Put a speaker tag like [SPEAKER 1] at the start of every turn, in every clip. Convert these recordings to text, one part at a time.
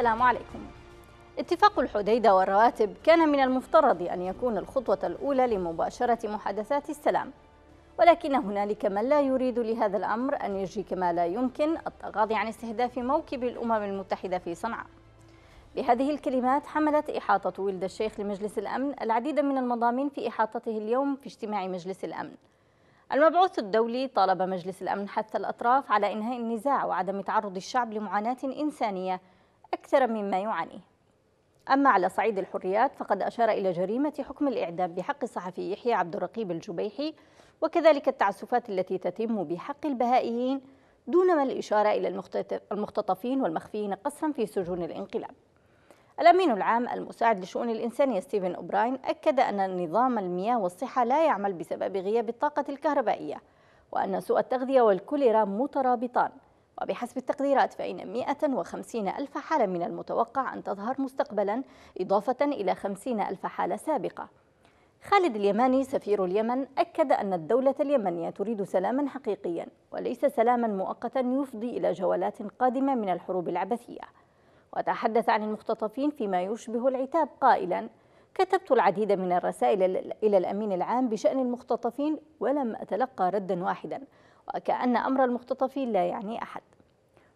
[SPEAKER 1] السلام عليكم اتفاق الحديدة والرواتب كان من المفترض أن يكون الخطوة الأولى لمباشرة محادثات السلام ولكن هنالك من لا يريد لهذا الأمر أن يجري كما لا يمكن التغاضي عن استهداف موكب الأمم المتحدة في صنعاء بهذه الكلمات حملت إحاطة ولد الشيخ لمجلس الأمن العديد من المضامين في إحاطته اليوم في اجتماع مجلس الأمن المبعوث الدولي طالب مجلس الأمن حث الأطراف على إنهاء النزاع وعدم تعرض الشعب لمعاناة إنسانية أكثر مما يعانيه أما على صعيد الحريات فقد أشار إلى جريمة حكم الإعدام بحق الصحفي يحيى عبد الرقيب الجبيحي وكذلك التعسفات التي تتم بحق البهائيين دونما الإشارة إلى المختطفين والمخفيين قسرا في سجون الانقلاب الأمين العام المساعد لشؤون الإنسانية ستيفن أوبراين أكد أن نظام المياه والصحة لا يعمل بسبب غياب الطاقة الكهربائية وأن سوء التغذية والكوليرا مترابطان وبحسب التقديرات فإن 150 ألف حالة من المتوقع أن تظهر مستقبلا إضافة إلى 50 ألف حالة سابقة خالد اليماني سفير اليمن أكد أن الدولة اليمنية تريد سلاما حقيقيا وليس سلاما مؤقتا يفضي إلى جولات قادمة من الحروب العبثية وتحدث عن المختطفين فيما يشبه العتاب قائلا كتبت العديد من الرسائل إلى الأمين العام بشأن المختطفين ولم أتلقى ردا واحدا وكأن أمر المختطفين لا يعني أحد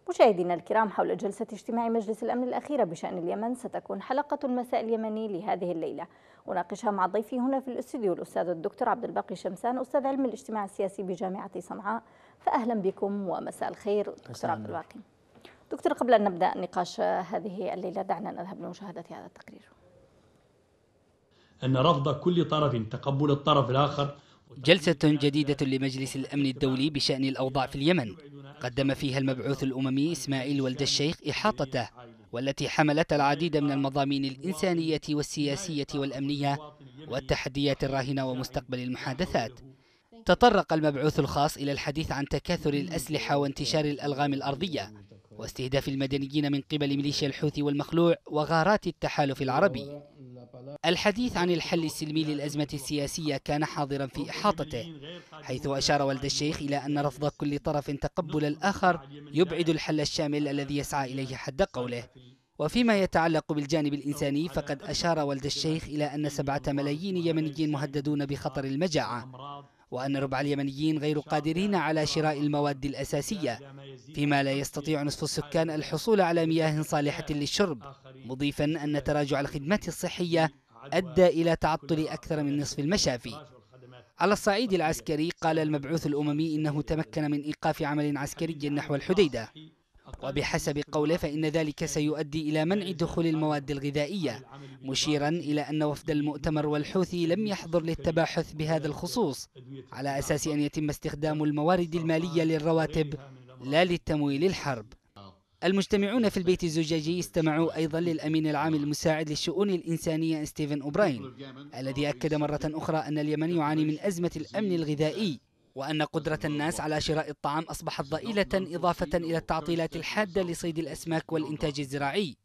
[SPEAKER 1] مشاهدينا الكرام حول جلسة اجتماع مجلس الأمن الأخيرة بشأن اليمن ستكون حلقة المساء اليمني لهذه الليلة أناقشها مع ضيفي هنا في الاستوديو الأستاذ الدكتور عبد الباقي شمسان أستاذ علم الاجتماع السياسي بجامعة صنعاء فأهلا بكم ومساء الخير دكتور عبد الباقي دكتور قبل أن نبدأ نقاش هذه الليلة دعنا نذهب لمشاهدة هذا التقرير
[SPEAKER 2] أن رفض كل طرف تقبل الطرف الآخر جلسة جديدة لمجلس الأمن الدولي بشأن الأوضاع في اليمن قدم فيها المبعوث الأممي إسماعيل ولد الشيخ إحاطته والتي حملت العديد من المضامين الإنسانية والسياسية والأمنية والتحديات الراهنة ومستقبل المحادثات تطرق المبعوث الخاص إلى الحديث عن تكاثر الأسلحة وانتشار الألغام الأرضية واستهداف المدنيين من قبل ميليشيا الحوثي والمخلوع وغارات التحالف العربي الحديث عن الحل السلمي للأزمة السياسية كان حاضرا في إحاطته حيث أشار والد الشيخ إلى أن رفض كل طرف تقبل الآخر يبعد الحل الشامل الذي يسعى إليه حد قوله وفيما يتعلق بالجانب الإنساني فقد أشار والد الشيخ إلى أن سبعة ملايين يمنيين مهددون بخطر المجاعة وأن ربع اليمنيين غير قادرين على شراء المواد الأساسية فيما لا يستطيع نصف السكان الحصول على مياه صالحة للشرب مضيفا أن تراجع الخدمات الصحية أدى إلى تعطل أكثر من نصف المشافي على الصعيد العسكري قال المبعوث الأممي إنه تمكن من إيقاف عمل عسكري نحو الحديدة وبحسب قوله فإن ذلك سيؤدي إلى منع دخول المواد الغذائية مشيرا إلى أن وفد المؤتمر والحوثي لم يحضر للتباحث بهذا الخصوص على أساس أن يتم استخدام الموارد المالية للرواتب لا للتمويل الحرب المجتمعون في البيت الزجاجي استمعوا أيضا للأمين العام المساعد للشؤون الإنسانية ستيفن أوبراين الذي أكد مرة أخرى أن اليمن يعاني من أزمة الأمن الغذائي وأن قدرة الناس على شراء الطعام أصبحت ضئيلة إضافة إلى التعطيلات الحادة لصيد الأسماك والإنتاج الزراعي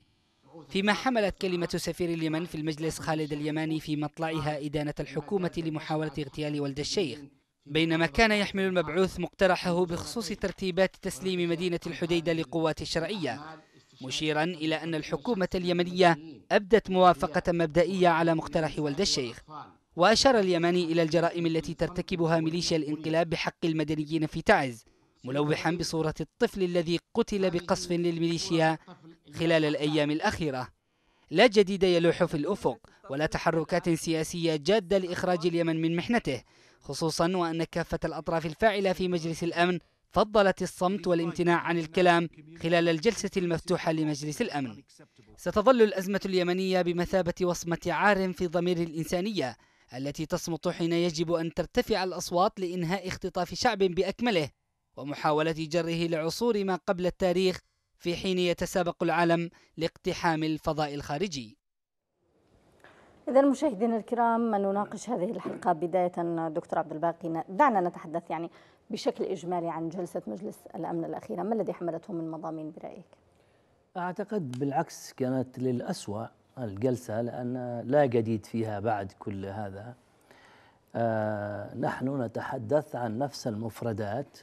[SPEAKER 2] فيما حملت كلمة سفير اليمن في المجلس خالد اليماني في مطلعها إدانة الحكومة لمحاولة اغتيال ولد الشيخ بينما كان يحمل المبعوث مقترحه بخصوص ترتيبات تسليم مدينة الحديدة لقوات الشرعية مشيرا إلى أن الحكومة اليمنية أبدت موافقة مبدئية على مقترح ولد الشيخ وأشار اليماني إلى الجرائم التي ترتكبها ميليشيا الانقلاب بحق المدنيين في تعز ملوحا بصورة الطفل الذي قتل بقصف للميليشيا خلال الأيام الأخيرة لا جديد يلوح في الأفق ولا تحركات سياسية جادة لإخراج اليمن من محنته خصوصا وأن كافة الأطراف الفاعلة في مجلس الأمن فضلت الصمت والامتناع عن الكلام خلال الجلسة المفتوحة لمجلس الأمن ستظل الأزمة اليمنية بمثابة وصمة عار في ضمير الإنسانية التي تصمت حين يجب أن ترتفع الأصوات لإنهاء اختطاف شعب بأكمله ومحاولة جره لعصور ما قبل التاريخ في حين يتسابق العالم لاقتحام الفضاء الخارجي
[SPEAKER 1] إذا مشاهدينا الكرام نناقش هذه الحلقة بداية دكتور عبد الباقي دعنا نتحدث يعني بشكل إجمالي عن جلسة مجلس الأمن الأخيرة ما الذي حملته من مضامين برأيك؟
[SPEAKER 3] أعتقد بالعكس كانت للأسوأ الجلسة لأن لا جديد فيها بعد كل هذا آه، نحن نتحدث عن نفس المفردات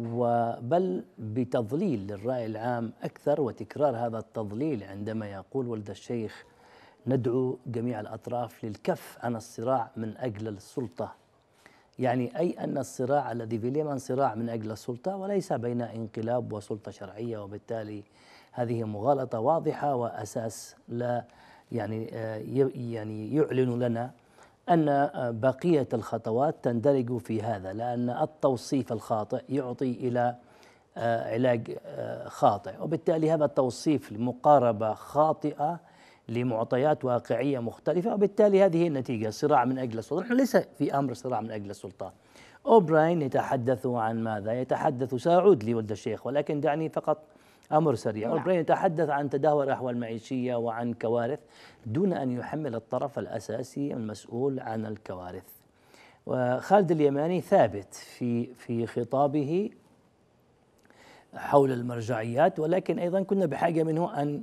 [SPEAKER 3] وبل بتضليل للرأي العام أكثر وتكرار هذا التضليل عندما يقول ولد الشيخ ندعو جميع الأطراف للكف عن الصراع من أجل السلطة يعني أي أن الصراع الذي في اليمن صراع من أجل السلطة وليس بين انقلاب وسلطة شرعية وبالتالي هذه مغالطة واضحة وأساس لا يعني آه، يعني يعلن لنا أن آه، بقية الخطوات تندرج في هذا لأن التوصيف الخاطئ يعطي إلى آه، علاج خاطئ وبالتالي هذا التوصيف مقاربة خاطئة لمعطيات واقعية مختلفة وبالتالي هذه النتيجة صراع من أجل السلطة نحن ليس في أمر صراع من أجل السلطة أوبراين يتحدث عن ماذا؟ يتحدث سأعود لولد الشيخ ولكن دعني فقط أمر سريع نعم. أوبرين يتحدث عن تدهور الأحوال المعيشية وعن كوارث دون أن يحمل الطرف الأساسي المسؤول عن الكوارث وخالد اليماني ثابت في في خطابه حول المرجعيات ولكن ايضا كنا بحاجه منه ان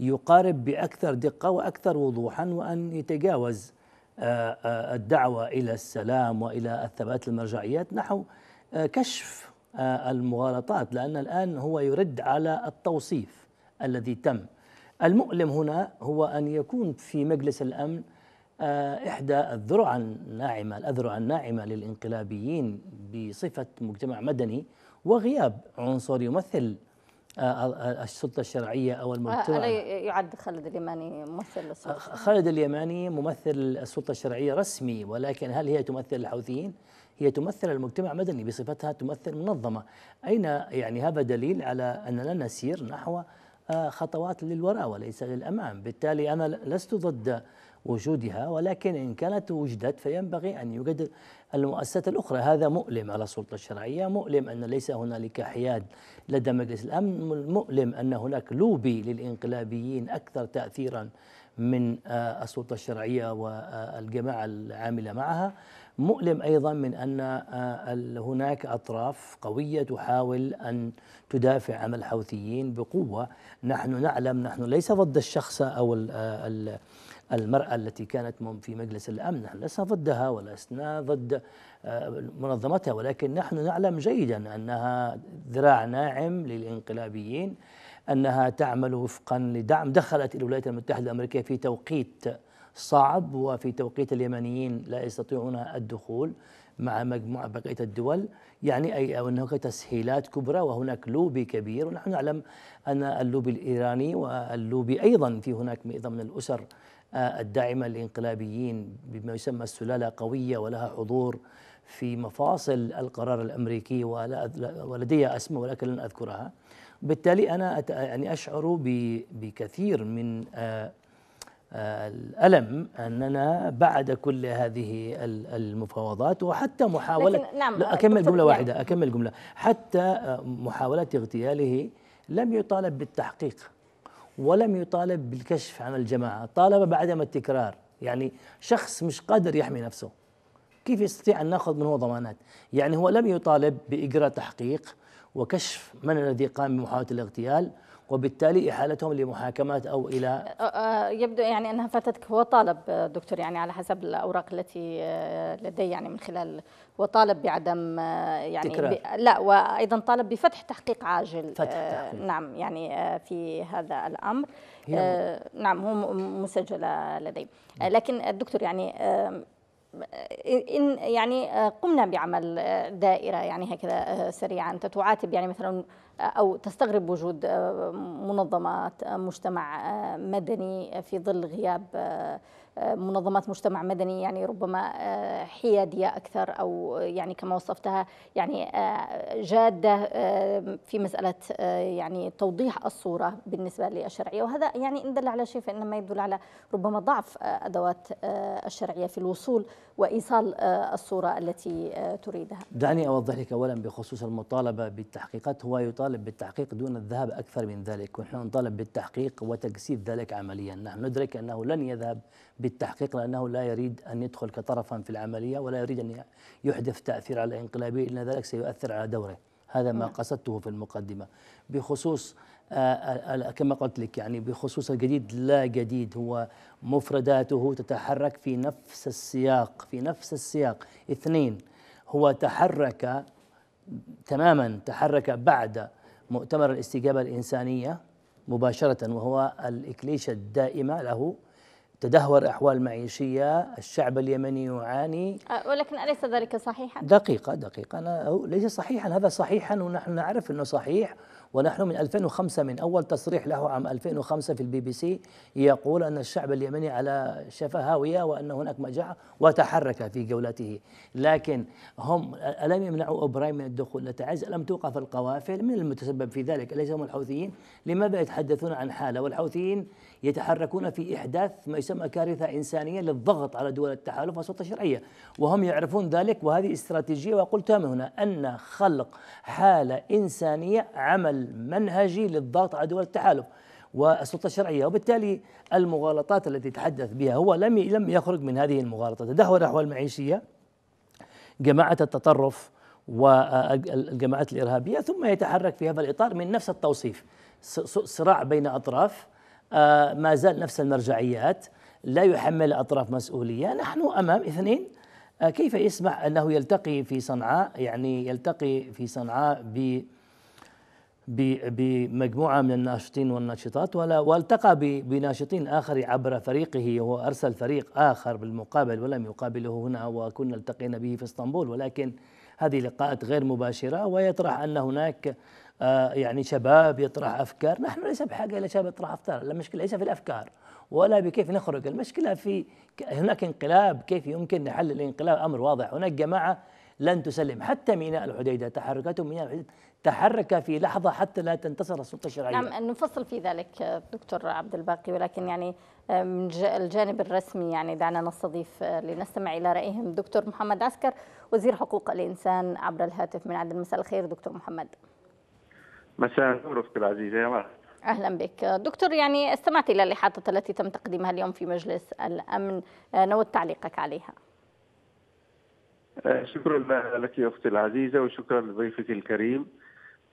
[SPEAKER 3] يقارب باكثر دقه واكثر وضوحا وان يتجاوز آه، آه، الدعوه الى السلام والى الثبات المرجعيات نحو آه، كشف المغالطات لأن الآن هو يرد على التوصيف الذي تم المؤلم هنا هو أن يكون في مجلس الأمن آه، إحدى الذرع الناعمة الأذرع الناعمة للإنقلابيين بصفة مجتمع مدني وغياب عنصر يمثل آه، السلطة الشرعية أو آه، المجتمع هل
[SPEAKER 1] يعد خالد اليماني ممثل السلطة خالد
[SPEAKER 3] اليماني ممثل السلطة الشرعية رسمي ولكن هل هي تمثل الحوثيين؟ هي تمثل المجتمع المدني بصفتها تمثل منظمة أين يعني هذا دليل على أننا نسير نحو آه، خطوات للوراء وليس للأمام بالتالي أنا لست ضد وجودها ولكن إن كانت وجدت فينبغي أن يوجد المؤسسات الأخرى هذا مؤلم على السلطة الشرعية مؤلم أن ليس هنالك حياد لدى مجلس الأمن مؤلم أن هناك لوبي للإنقلابيين أكثر تأثيرا من آه، السلطة الشرعية والجماعة العاملة معها مؤلم ايضا من ان آه، هناك اطراف قويه تحاول ان تدافع عن الحوثيين بقوه، نحن نعلم نحن ليس ضد الشخص او آه، المرأة التي كانت في مجلس الأمن نحن لسنا ضدها ولسنا ضد آه، منظمتها ولكن نحن نعلم جيدا أنها ذراع ناعم للإنقلابيين أنها تعمل وفقا لدعم دخلت الولايات المتحدة الأمريكية في توقيت صعب وفي توقيت اليمنيين لا يستطيعون الدخول مع مجموعة بقية الدول يعني أي أو هناك تسهيلات كبرى وهناك لوبي كبير ونحن نعلم أن اللوبي الإيراني واللوبي أيضا في هناك أيضا من الأسر آه، الداعمة للإنقلابيين بما يسمى السلالة قوية ولها حضور في مفاصل القرار الأمريكي ولدي أسماء ولكن لن أذكرها بالتالي أنا يعني أشعر بكثير من آه، الألم أننا بعد كل هذه المفاوضات وحتى محاولة نعم لا أكمل جملة نعم. واحدة أكمل جملة حتى آه، محاولة اغتياله لم يطالب بالتحقيق ولم يطالب بالكشف عن الجماعة طالب بعدم التكرار يعني شخص مش قادر يحمي نفسه كيف يستطيع أن نأخذ منه ضمانات يعني هو لم يطالب بإجراء تحقيق وكشف من الذي قام بمحاولة الاغتيال وبالتالي احالتهم لمحاكمات او الى
[SPEAKER 1] يبدو يعني انها فاتتك هو طالب دكتور يعني على حسب الاوراق التي آه، لدي يعني من خلال وطالب بعدم آه، يعني تكرار. لا وايضا طالب بفتح تحقيق عاجل فتح آه، تحقيق. نعم يعني في هذا الامر نعم هو مسجله لدي نعم. لكن الدكتور يعني إن يعني آه، قمنا بعمل آه، دائرة يعني هكذا آه، سريعا تتعاتب تعاتب يعني مثلا أو تستغرب وجود منظمات مجتمع مدني في ظل غياب منظمات مجتمع مدني يعني ربما آه، حياديه اكثر او آه، يعني كما وصفتها يعني آه، جاده في مساله يعني توضيح الصوره بالنسبه للشرعيه وهذا يعني ان دل على شيء فانما يدل على ربما ضعف ادوات الشرعيه في الوصول وايصال الصوره التي تريدها.
[SPEAKER 3] دعني اوضح لك اولا بخصوص المطالبه بالتحقيقات هو يطالب بالتحقيق دون الذهاب اكثر من ذلك ونحن نطالب بالتحقيق وتجسيد ذلك عمليا، نحن نعم، ندرك انه لن يذهب بالتحقيق لأنه لا يريد أن يدخل كطرفا في العملية ولا يريد أن يحدث تأثير على الإنقلابي إن ذلك سيؤثر على دوره هذا ما نعم. قصدته في المقدمة بخصوص آه، آه، آه، كما قلت لك يعني بخصوص الجديد لا جديد هو مفرداته تتحرك في نفس السياق في نفس السياق اثنين هو تحرك تماما تحرك بعد مؤتمر الاستجابة الإنسانية مباشرة وهو الإكليشة الدائمة له تدهور أحوال المعيشية الشعب اليمني يعاني
[SPEAKER 1] أه، ولكن أليس ذلك صحيحا؟
[SPEAKER 3] دقيقة دقيقة أنا ليس صحيحا هذا صحيحا ونحن نعرف أنه صحيح ونحن من 2005 من أول تصريح له عام 2005 في البي بي سي يقول أن الشعب اليمني على شفا هاوية وأن هناك مجاعة وتحرك في جولته لكن هم ألم يمنعوا إبراهيم من الدخول لتعز ألم توقف القوافل من المتسبب في ذلك أليس هم الحوثيين لماذا يتحدثون عن حالة والحوثيين يتحركون في إحداث ما يسمى كارثة إنسانية للضغط على دول التحالف والسلطة الشرعية وهم يعرفون ذلك وهذه استراتيجية وقلتها من هنا أن خلق حالة إنسانية عمل منهجي للضغط على دول التحالف والسلطه الشرعيه وبالتالي المغالطات التي تحدث بها هو لم لم يخرج من هذه المغالطه تدهور الاحوال المعيشيه جماعه التطرف والجماعات الارهابيه ثم يتحرك في هذا الاطار من نفس التوصيف صراع بين اطراف آه، ما زال نفس المرجعيات لا يحمل الأطراف مسؤولية نحن أمام اثنين آه، كيف يسمع أنه يلتقي في صنعاء يعني يلتقي في صنعاء ب بمجموعة من الناشطين والناشطات ولا والتقى بناشطين آخر عبر فريقه هو أرسل فريق آخر بالمقابل ولم يقابله هنا وكنا التقينا به في اسطنبول ولكن هذه لقاءات غير مباشرة ويطرح أن هناك آه، يعني شباب يطرح افكار، نحن ليس بحاجه الى شباب يطرح افكار، المشكله ليس في الافكار ولا بكيف نخرج، المشكله في هناك انقلاب، كيف يمكن نحل الانقلاب امر واضح، هناك جماعه لن تسلم حتى ميناء الحديده تحركاتهم ميناء الحديده تحرك في لحظه حتى لا تنتصر السلطه الشرعيه. نعم
[SPEAKER 1] نفصل في ذلك دكتور عبد الباقي ولكن يعني آه، من الجانب الرسمي يعني دعنا نستضيف آه، لنستمع الى رايهم دكتور محمد عسكر وزير حقوق الانسان عبر الهاتف من عدن مساء الخير دكتور محمد.
[SPEAKER 4] مساء النور اختي العزيزه يا مرحبا
[SPEAKER 1] اهلا بك دكتور يعني استمعت الى الاحاطه التي تم تقديمها اليوم في مجلس الامن آه، نود تعليقك عليها
[SPEAKER 4] آه، شكرا لك يا اختي العزيزه وشكرا لضيفك الكريم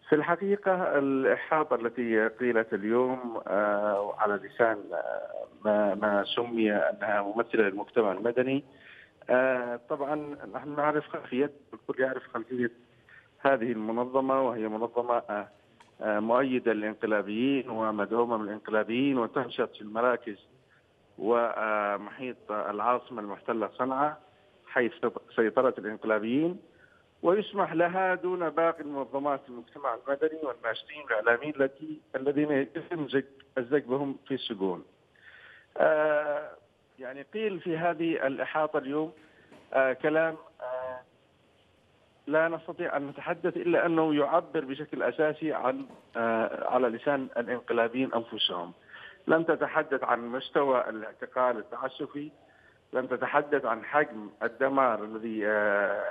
[SPEAKER 4] في الحقيقه الاحاطه التي قيلت اليوم آه، على لسان ما ما سمي انها ممثله للمجتمع المدني طبعا نحن نعرف خلفيه الكل يعرف خلفيه هذه المنظمه وهي منظمه مؤيدة للانقلابيين ومدعومة من الانقلابيين وتنشط في المراكز ومحيط العاصمة المحتلة صنعاء حيث سيطرة الانقلابيين ويسمح لها دون باقي المنظمات المجتمع المدني والناشطين الاعلاميين التي الذين يتم الزج بهم في السجون. آه، يعني قيل في هذه الاحاطه اليوم آه، كلام آه، لا نستطيع ان نتحدث الا انه يعبر بشكل اساسي عن آه، على لسان الانقلابيين انفسهم. لم تتحدث عن مستوى الاعتقال التعسفي، لم تتحدث عن حجم الدمار الذي آه،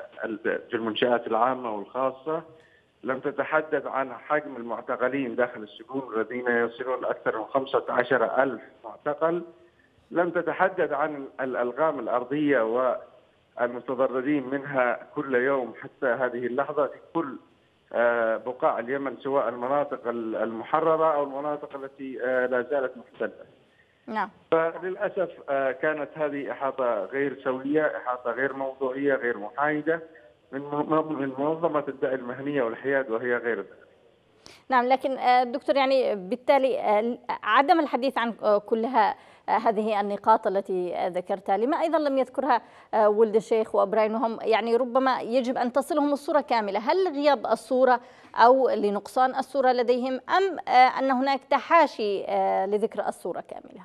[SPEAKER 4] في المنشات العامه والخاصه، لم تتحدث عن حجم المعتقلين داخل السجون الذين يصلون اكثر من 15 ألف معتقل، لم تتحدث عن الالغام الارضيه و المتضررين منها كل يوم حتى هذه اللحظة في كل آه، بقاع اليمن سواء المناطق المحررة أو المناطق التي آه، لا زالت محتلة نعم فللأسف آه، كانت هذه إحاطة غير سوية إحاطة غير موضوعية غير محايدة من منظمة الدعي المهنية والحياد وهي غير ذلك
[SPEAKER 1] نعم لكن آه، دكتور يعني بالتالي آه، عدم الحديث عن آه، كلها هذه النقاط التي ذكرتها لما أيضا لم يذكرها ولد الشيخ وأبراهيم وهم يعني ربما يجب أن تصلهم الصورة كاملة هل لغياب الصورة أو لنقصان الصورة لديهم أم أن هناك تحاشي لذكر الصورة كاملة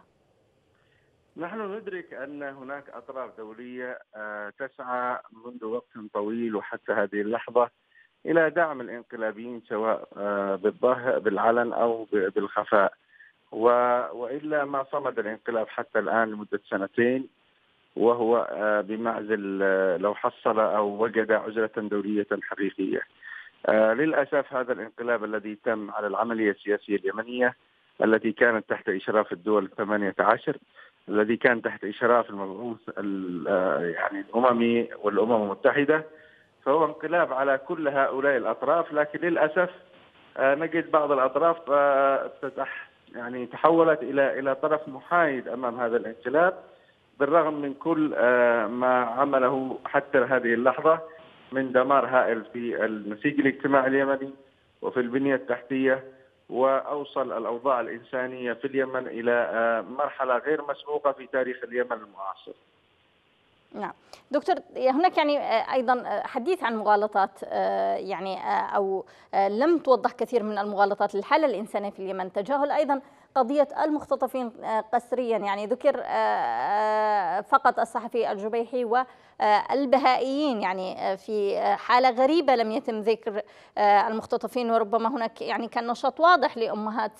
[SPEAKER 4] نحن ندرك أن هناك أطراف دولية تسعى منذ وقت طويل وحتى هذه اللحظة الى دعم الانقلابيين سواء آه، بالظاهر بالعلن او بالخفاء والا ما صمد الانقلاب حتى الان لمده سنتين وهو آه، بمعزل آه، لو حصل او وجد عزله دوليه حقيقيه. للاسف هذا الانقلاب الذي تم على العمليه السياسيه اليمنيه التي كانت تحت اشراف الدول الثمانيه عشر الذي كان تحت اشراف المبعوث يعني الاممي والامم المتحده فهو انقلاب على كل هؤلاء الأطراف لكن للأسف آه، نجد بعض الأطراف آه، يعني تحولت إلى إلى طرف محايد أمام هذا الانقلاب بالرغم من كل آه، ما عمله حتى هذه اللحظة من دمار هائل في النسيج الاجتماعي اليمني وفي البنية التحتية وأوصل الأوضاع الإنسانية في اليمن إلى مرحلة غير مسبوقة في تاريخ اليمن المعاصر
[SPEAKER 1] نعم دكتور هناك يعني آه، ايضا آه، حديث عن مغالطات آه، يعني او لم توضح كثير من المغالطات للحاله الانسانيه في اليمن تجاهل ايضا قضيه المختطفين قسريا يعني ذكر فقط الصحفي الجبيحي والبهائيين يعني في حاله غريبه لم يتم ذكر المختطفين وربما هناك يعني كان نشاط واضح لامهات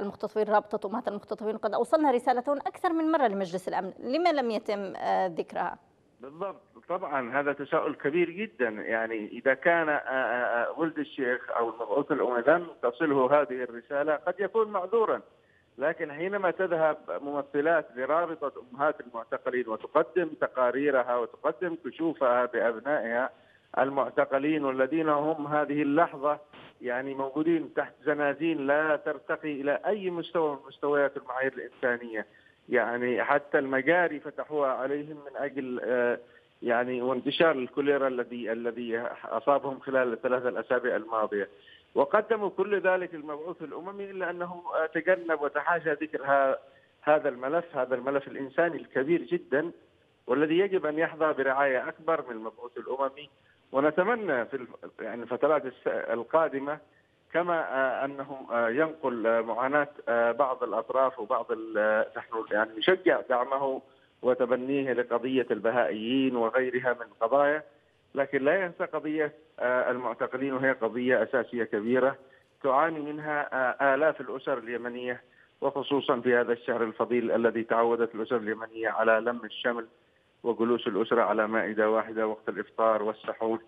[SPEAKER 1] المختطفين رابطه امهات المختطفين قد اوصلنا رسالتهم اكثر من مره لمجلس الامن لما لم يتم ذكرها
[SPEAKER 4] بالضبط طبعا هذا تساؤل كبير جدا يعني اذا كان آه، آه، آه، ولد الشيخ او المبعوث الاممي لم تصله هذه الرساله قد يكون معذورا لكن حينما تذهب ممثلات لرابطه امهات المعتقلين وتقدم تقاريرها وتقدم كشوفها بابنائها المعتقلين والذين هم هذه اللحظه يعني موجودين تحت زنازين لا ترتقي الى اي مستوى من مستويات المعايير الانسانيه يعني حتى المجاري فتحوها عليهم من اجل آه، يعني وانتشار الكوليرا الذي الذي اصابهم خلال الثلاثه الاسابيع الماضيه. وقدموا كل ذلك المبعوث الاممي الا انه آه، تجنب وتحاشى ذكر هذا الملف هذا الملف الانساني الكبير جدا والذي يجب ان يحظى برعايه اكبر من المبعوث الاممي ونتمنى في يعني الفترات القادمه كما آه، انه آه، ينقل آه، معاناه بعض الاطراف وبعض نحن يعني نشجع دعمه وتبنيه لقضيه البهائيين وغيرها من قضايا لكن لا ينسى قضيه المعتقلين وهي قضيه اساسيه كبيره تعاني منها الاف الاسر اليمنيه وخصوصا في هذا الشهر الفضيل الذي تعودت الاسر اليمنيه على لم الشمل وجلوس الاسره على مائده واحده وقت الافطار والسحور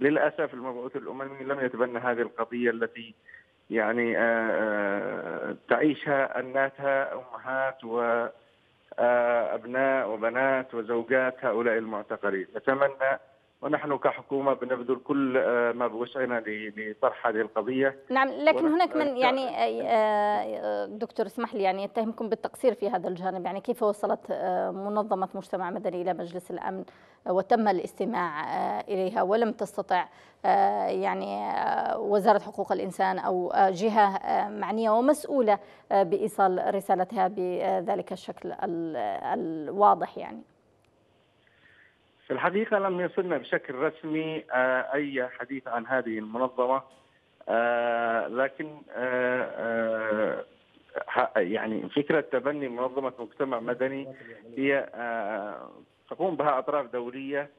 [SPEAKER 4] للاسف المبعوث الاممي لم يتبنى هذه القضيه التي يعني آه، آه، تعيشها اناتها امهات و آه، ابناء وبنات وزوجات هؤلاء المعتقلين نتمنى ونحن كحكومه بنبذل كل آه، ما بوسعنا لطرح هذه القضيه
[SPEAKER 1] نعم لكن هناك من يعني آه، آه، دكتور اسمح لي يعني يتهمكم بالتقصير في هذا الجانب يعني كيف وصلت منظمه مجتمع مدني الى مجلس الامن وتم الاستماع اليها ولم تستطع يعني وزاره حقوق الانسان او جهه معنيه ومسؤوله بايصال رسالتها بذلك الشكل الواضح يعني
[SPEAKER 4] في الحقيقة لم يصلنا بشكل رسمي آه، أي حديث عن هذه المنظمة آه، لكن آه، يعني فكرة تبني منظمة مجتمع مدني هي تقوم بها أطراف دولية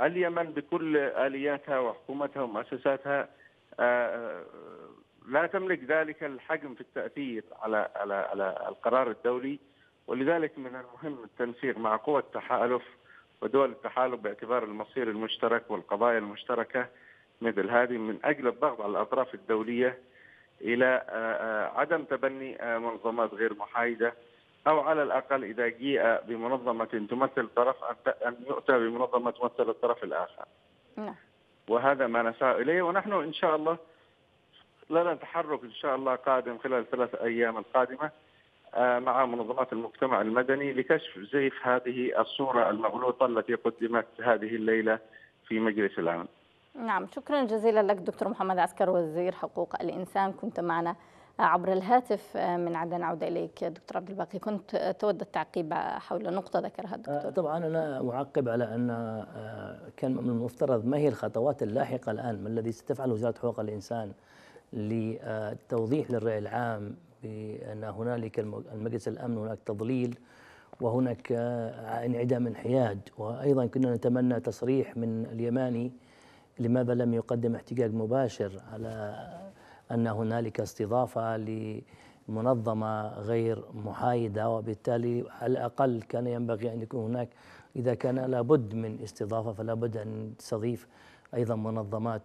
[SPEAKER 4] اليمن بكل آلياتها وحكومتها ومؤسساتها لا تملك ذلك الحجم في التأثير على على على القرار الدولي ولذلك من المهم التنسيق مع قوى التحالف ودول التحالف باعتبار المصير المشترك والقضايا المشتركه مثل هذه من اجل الضغط على الاطراف الدوليه الى آه، آه، عدم تبني آه، منظمات غير محايده او على الاقل اذا جيء بمنظمه تمثل الطرف ان يؤتى بمنظمه تمثل الطرف الاخر. نعم. وهذا ما نسعى اليه ونحن ان شاء الله لنا تحرك ان شاء الله قادم خلال الثلاث ايام القادمه مع منظمات المجتمع المدني لكشف زيف هذه الصورة المغلوطة التي قدمت هذه الليلة في مجلس الأمن
[SPEAKER 1] نعم شكرا جزيلا لك دكتور محمد عسكر وزير حقوق الإنسان كنت معنا عبر الهاتف آه، من عدن عودة إليك دكتور عبد الباقي كنت آه، تود التعقيب حول نقطة ذكرها الدكتور آه، طبعا
[SPEAKER 3] أنا أعقب على أن كان من المفترض ما هي الخطوات اللاحقة الآن ما الذي ستفعل وزارة حقوق الإنسان للتوضيح للرأي العام بأن هنالك المجلس الأمن هناك تضليل وهناك انعدام انحياد وأيضا كنا نتمنى تصريح من اليماني لماذا لم يقدم احتجاج مباشر على أن هنالك استضافة لمنظمة غير محايدة وبالتالي على الأقل كان ينبغي أن يكون هناك إذا كان لابد من استضافة فلا بد أن تستضيف أيضا منظمات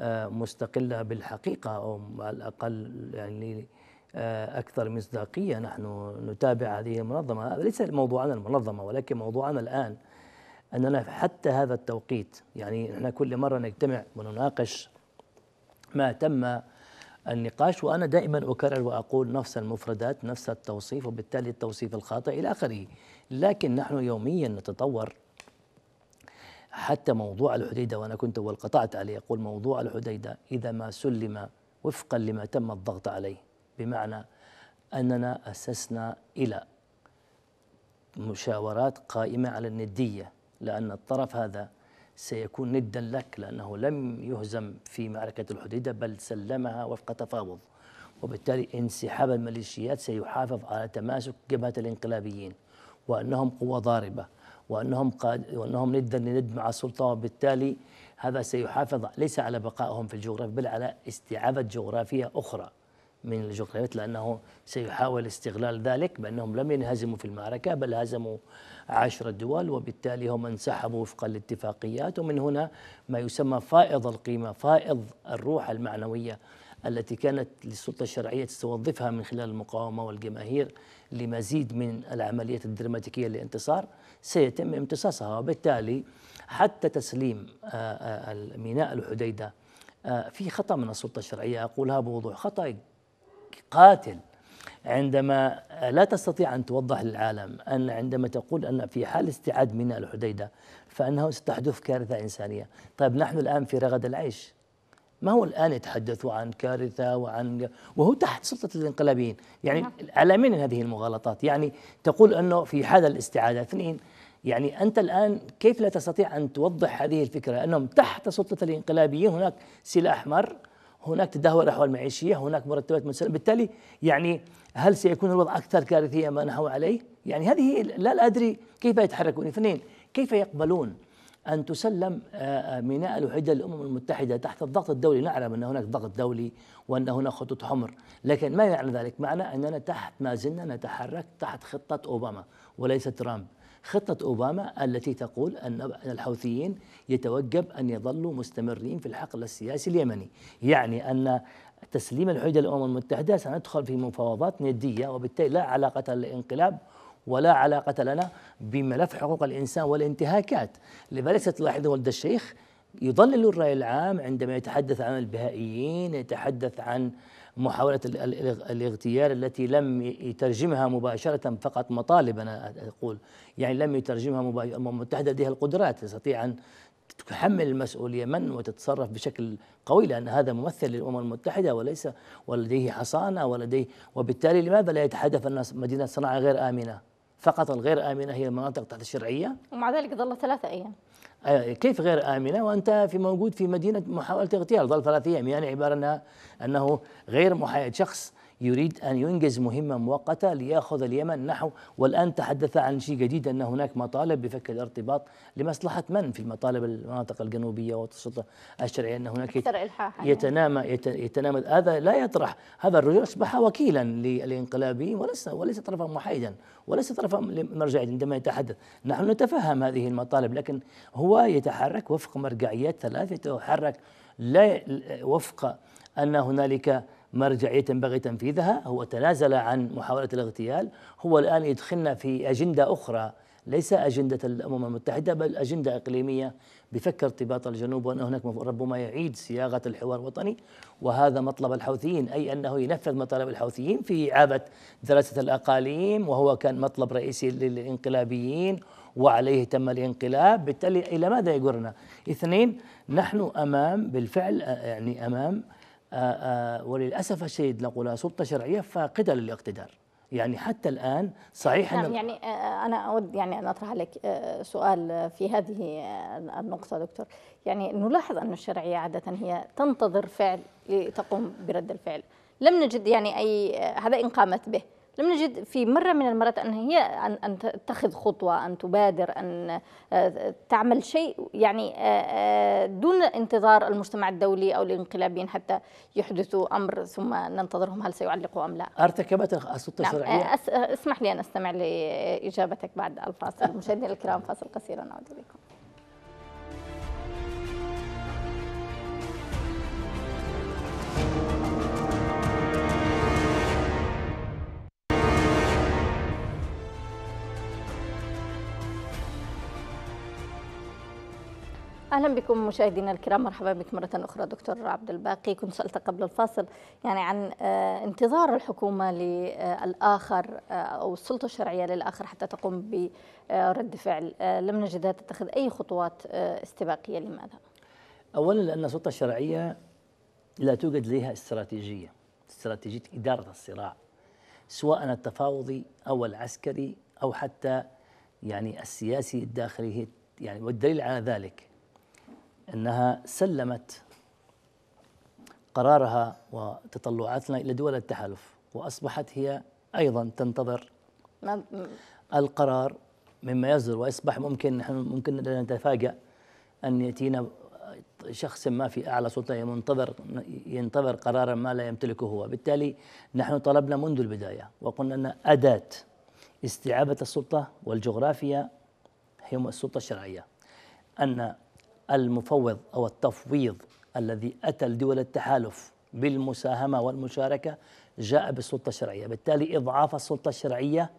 [SPEAKER 3] آه، مستقلة بالحقيقة أو على الأقل يعني آه، أكثر مصداقية نحن نتابع هذه المنظمة ليس موضوعنا المنظمة ولكن موضوعنا الآن أننا حتى هذا التوقيت يعني نحن كل مرة نجتمع ونناقش ما تم النقاش وأنا دائما أكرر وأقول نفس المفردات نفس التوصيف وبالتالي التوصيف الخاطئ إلى آخره لكن نحن يوميا نتطور حتى موضوع الحديدة وأنا كنت أول قطعت عليه يقول موضوع الحديدة إذا ما سلم وفقا لما تم الضغط عليه بمعنى أننا أسسنا إلى مشاورات قائمة على الندية لأن الطرف هذا سيكون ندا لك لأنه لم يهزم في معركة الحديدة بل سلمها وفق تفاوض وبالتالي انسحاب الميليشيات سيحافظ على تماسك جبهة الانقلابيين وأنهم قوة ضاربة وأنهم, قاد وأنهم ندا لند مع السلطة وبالتالي هذا سيحافظ ليس على بقائهم في الجغرافيا بل على استعابة جغرافية أخرى من الجغرافيات لأنه سيحاول استغلال ذلك بأنهم لم ينهزموا في المعركة بل هزموا عشر دول وبالتالي هم انسحبوا وفقا لاتفاقيات ومن هنا ما يسمى فائض القيمة فائض الروح المعنوية التي كانت للسلطة الشرعية تستوظفها من خلال المقاومة والجماهير لمزيد من العمليات الدراماتيكية للانتصار سيتم امتصاصها وبالتالي حتى تسليم آه، آه، ميناء الحديدة آه، في خطأ من السلطة الشرعية أقولها بوضوح خطأ قاتل عندما لا تستطيع أن توضح للعالم أن عندما تقول أن في حال استعاد ميناء الحديدة فأنه ستحدث كارثة إنسانية طيب نحن الآن في رغد العيش ما هو الآن يتحدث عن كارثة وعن وهو تحت سلطة الانقلابيين يعني نعم. على من هذه المغالطات يعني تقول أنه في حال الاستعادة اثنين يعني أنت الآن كيف لا تستطيع أن توضح هذه الفكرة أنهم تحت سلطة الانقلابيين هناك سلاح أحمر هناك تدهور الأحوال المعيشية هناك مرتبات منسلمة بالتالي يعني هل سيكون الوضع أكثر كارثية ما نحو عليه يعني هذه لا أدري كيف يتحركون اثنين كيف يقبلون أن تسلم ميناء الوحيدة للأمم المتحدة تحت الضغط الدولي نعلم أن هناك ضغط دولي وأن هناك خطوط حمر لكن ما يعني ذلك؟ معنى أننا تحت ما زلنا نتحرك تحت خطة أوباما وليس ترامب خطة أوباما التي تقول أن الحوثيين يتوجب أن يظلوا مستمرين في الحقل السياسي اليمني يعني أن تسليم الحدود للأمم المتحدة سندخل في مفاوضات ندية وبالتالي لا علاقة للانقلاب ولا علاقة لنا بملف حقوق الإنسان والانتهاكات لذلك ستلاحظ ولد الشيخ يضلل الرأي العام عندما يتحدث عن البهائيين يتحدث عن محاولة الاغتيال التي لم يترجمها مباشرة فقط مطالب أنا أقول يعني لم يترجمها مباشرة الأمم المتحدة لديها القدرات تستطيع أن تحمل المسؤولية من وتتصرف بشكل قوي لأن هذا ممثل للأمم المتحدة وليس ولديه حصانة ولديه وبالتالي لماذا لا يتحدث الناس مدينة صنعاء غير آمنة فقط الغير آمنة هي المناطق تحت الشرعية
[SPEAKER 1] ومع ذلك ظل ثلاثة أيام
[SPEAKER 3] آه، كيف غير آمنة وأنت في موجود في مدينة محاولة اغتيال ظل ثلاثة أيام يعني عبارة أنه غير محايد شخص يريد أن ينجز مهمة مؤقتة ليأخذ اليمن نحو والآن تحدث عن شيء جديد أن هناك مطالب بفك الارتباط لمصلحة من في المطالب المناطق الجنوبية والسلطة الشرعية أن هناك يتنامى يتنامى هذا لا يطرح هذا الرجل أصبح وكيلا للانقلابيين وليس وليس طرفا محايدا وليس طرفا مرجعيا عندما يتحدث نحن نتفهم هذه المطالب لكن هو يتحرك وفق مرجعيات ثلاثة يتحرك لا وفق أن هنالك مرجعية ينبغي تنفيذها هو تنازل عن محاولة الاغتيال هو الآن يدخلنا في أجندة أخرى ليس أجندة الأمم المتحدة بل أجندة إقليمية بفك ارتباط الجنوب وأن هناك ربما يعيد صياغة الحوار الوطني وهذا مطلب الحوثيين أي أنه ينفذ مطالب الحوثيين في إعادة دراسة الأقاليم وهو كان مطلب رئيسي للإنقلابيين وعليه تم الانقلاب بالتالي إلى ماذا يجرنا؟ اثنين نحن أمام بالفعل آه، يعني أمام آه، آه، وللاسف الشديد نقول سلطه شرعيه فاقده للاقتدار يعني حتى الان صحيح نعم يعني
[SPEAKER 1] آه، انا اود يعني ان اطرح لك سؤال في هذه النقطه دكتور يعني نلاحظ ان الشرعيه عاده هي تنتظر فعل لتقوم برد الفعل لم نجد يعني اي هذا ان قامت به لم نجد في مرة من المرات أن هي أن, أن تتخذ خطوة أن تبادر أن آه، تعمل شيء يعني آه، آه، دون انتظار المجتمع الدولي أو الانقلابيين حتى يحدثوا أمر ثم ننتظرهم هل سيعلقوا أم لا
[SPEAKER 3] ارتكبت السلطة نعم، الشرعية
[SPEAKER 1] اسمح لي أن أستمع لإجابتك بعد الفاصل مشاهدينا الكرام فاصل قصير نعود إليكم اهلا بكم مشاهدينا الكرام مرحبا بك مره اخرى دكتور عبد الباقي كنت سالت قبل الفاصل يعني عن آه، انتظار الحكومه للاخر آه، او السلطه الشرعيه للاخر حتى تقوم برد فعل آه، لم نجدها تتخذ اي خطوات استباقيه لماذا؟
[SPEAKER 3] اولا لان السلطه الشرعيه لا توجد لها استراتيجيه استراتيجيه اداره الصراع سواء التفاوضي او العسكري او حتى يعني السياسي الداخلي يعني والدليل على ذلك أنها سلمت قرارها وتطلعاتنا إلى دول التحالف وأصبحت هي أيضا تنتظر القرار مما يصدر واصبح ممكن نحن ممكن نتفاجأ أن يأتينا شخص ما في أعلى سلطة منتظر ينتظر قرارا ما لا يمتلكه هو بالتالي نحن طلبنا منذ البداية وقلنا أن أداة استيعابة السلطة والجغرافيا هي السلطة الشرعية أن المفوض أو التفويض الذي أتى لدول التحالف بالمساهمة والمشاركة جاء بالسلطة الشرعية بالتالي إضعاف السلطة الشرعية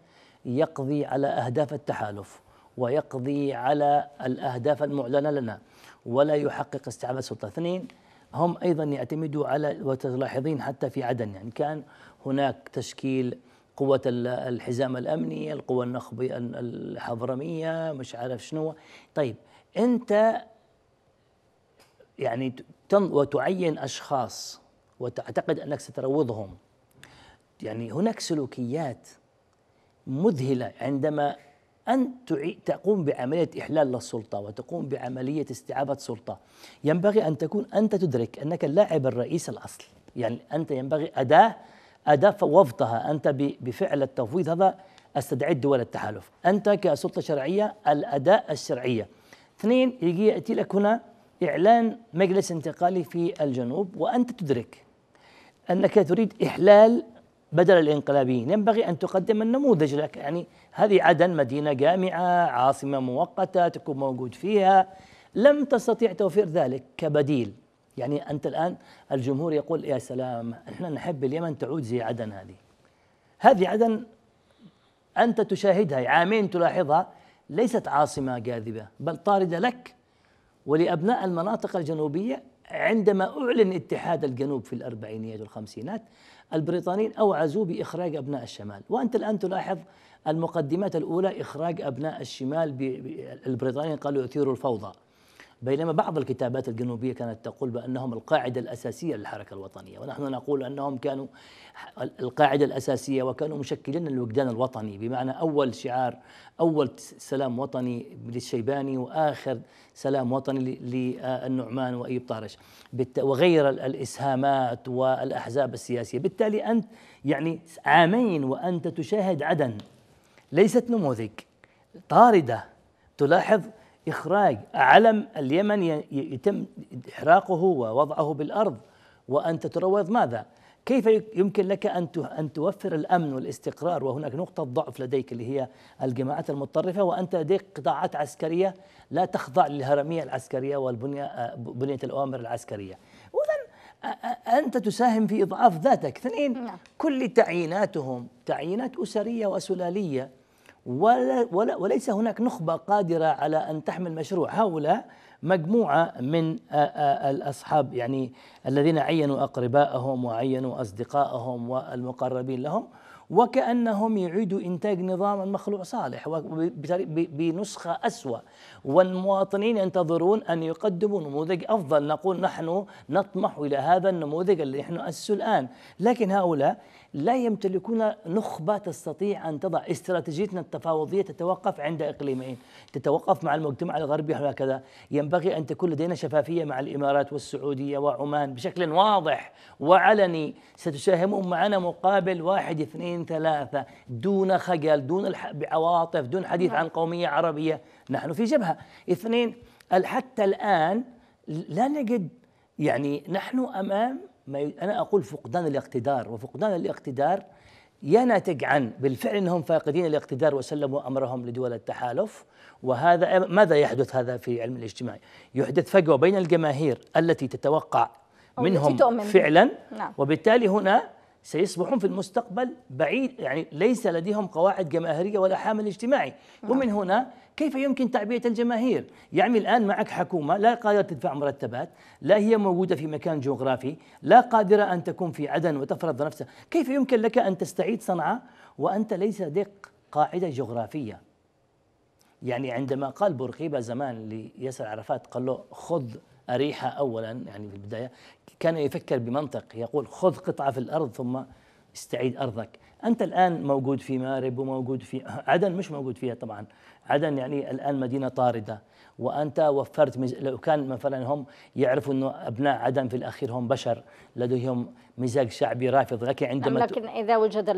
[SPEAKER 3] يقضي على أهداف التحالف ويقضي على الأهداف المعلنة لنا ولا يحقق استعمال السلطة اثنين هم أيضا يعتمدوا على وتلاحظين حتى في عدن يعني كان هناك تشكيل قوة الحزام الأمني القوة النخبية الحضرمية مش عارف شنو طيب أنت يعني وتعين أشخاص وتعتقد أنك ستروضهم يعني هناك سلوكيات مذهلة عندما أن تقوم بعملية إحلال للسلطة وتقوم بعملية استعادة سلطة ينبغي أن تكون أنت تدرك أنك اللاعب الرئيسي الأصل يعني أنت ينبغي أداة أداة وفضها أنت بفعل التفويض هذا استدعي دول التحالف أنت كسلطة شرعية الأداة الشرعية اثنين يجي يأتي لك هنا إعلان مجلس انتقالي في الجنوب وأنت تدرك أنك تريد إحلال بدل الانقلابيين ينبغي أن تقدم النموذج لك يعني هذه عدن مدينة جامعة عاصمة مؤقتة تكون موجود فيها لم تستطيع توفير ذلك كبديل يعني أنت الآن الجمهور يقول يا سلام إحنا نحب اليمن تعود زي عدن هذه هذه عدن أنت تشاهدها يعني عامين تلاحظها ليست عاصمة جاذبة بل طاردة لك ولأبناء المناطق الجنوبية عندما أعلن اتحاد الجنوب في الأربعينيات والخمسينات البريطانيين أوعزوا بإخراج أبناء الشمال وأنت الآن تلاحظ المقدمات الأولى إخراج أبناء الشمال البريطانيين قالوا يثيروا الفوضى بينما بعض الكتابات الجنوبية كانت تقول بأنهم القاعدة الأساسية للحركة الوطنية ونحن نقول أنهم كانوا القاعدة الأساسية وكانوا مشكلين الوجدان الوطني بمعنى أول شعار أول سلام وطني للشيباني وآخر سلام وطني للنعمان وأيوب طارش وغير الإسهامات والأحزاب السياسية بالتالي أنت يعني عامين وأنت تشاهد عدن ليست نموذج طاردة تلاحظ إخراج علم اليمن يتم إحراقه ووضعه بالأرض وأنت تروض ماذا؟ كيف يمكن لك أن أن توفر الأمن والاستقرار وهناك نقطة ضعف لديك اللي هي الجماعات المتطرفة وأنت لديك قطاعات عسكرية لا تخضع للهرمية العسكرية والبنية آه، بنية الأوامر العسكرية أنت تساهم في إضعاف ذاتك اثنين نعم. كل تعييناتهم تعيينات أسرية وسلالية ولا ولا وليس هناك نخبة قادرة على أن تحمل مشروع هؤلاء مجموعة من الأصحاب يعني الذين عينوا أقرباءهم وعينوا أصدقائهم والمقربين لهم وكأنهم يعيدوا إنتاج نظام مخلوع صالح بنسخة أسوأ والمواطنين ينتظرون أن يقدموا نموذج أفضل نقول نحن نطمح إلى هذا النموذج اللي نحن أسسه الآن لكن هؤلاء لا يمتلكون نخبة تستطيع أن تضع استراتيجيتنا التفاوضية تتوقف عند إقليمين تتوقف مع المجتمع الغربي هكذا ينبغي أن تكون لدينا شفافية مع الإمارات والسعودية وعمان بشكل واضح وعلني ستساهمون معنا مقابل واحد اثنين ثلاثة دون خجل دون بعواطف دون حديث عن قومية عربية نحن في جبهة اثنين حتى الآن لا نجد يعني نحن أمام ما ي... انا اقول فقدان الاقتدار وفقدان الاقتدار ينتج عن بالفعل انهم فاقدين الاقتدار وسلموا امرهم لدول التحالف وهذا ماذا يحدث هذا في علم الاجتماع؟ يحدث فجوه بين الجماهير التي تتوقع منهم تؤمن. فعلا نعم. وبالتالي هنا سيصبحون في المستقبل بعيد يعني ليس لديهم قواعد جماهيريه ولا حامل اجتماعي نعم. ومن هنا كيف يمكن تعبئة الجماهير؟ يعني الآن معك حكومة لا قادرة تدفع مرتبات لا هي موجودة في مكان جغرافي لا قادرة أن تكون في عدن وتفرض نفسها كيف يمكن لك أن تستعيد صنعاء وأنت ليس لديك قاعدة جغرافية يعني عندما قال بورقيبة زمان لياسر عرفات قال له خذ أريحة أولا يعني في البداية كان يفكر بمنطق يقول خذ قطعة في الأرض ثم استعيد أرضك أنت الآن موجود في مارب وموجود في عدن مش موجود فيها طبعا عدن يعني الآن مدينة طاردة وأنت وفرت لو كان مثلا هم يعرفوا أنه أبناء عدن في الأخير هم بشر لديهم مزاج شعبي رافض لكن عندما لكن
[SPEAKER 1] إذا وجد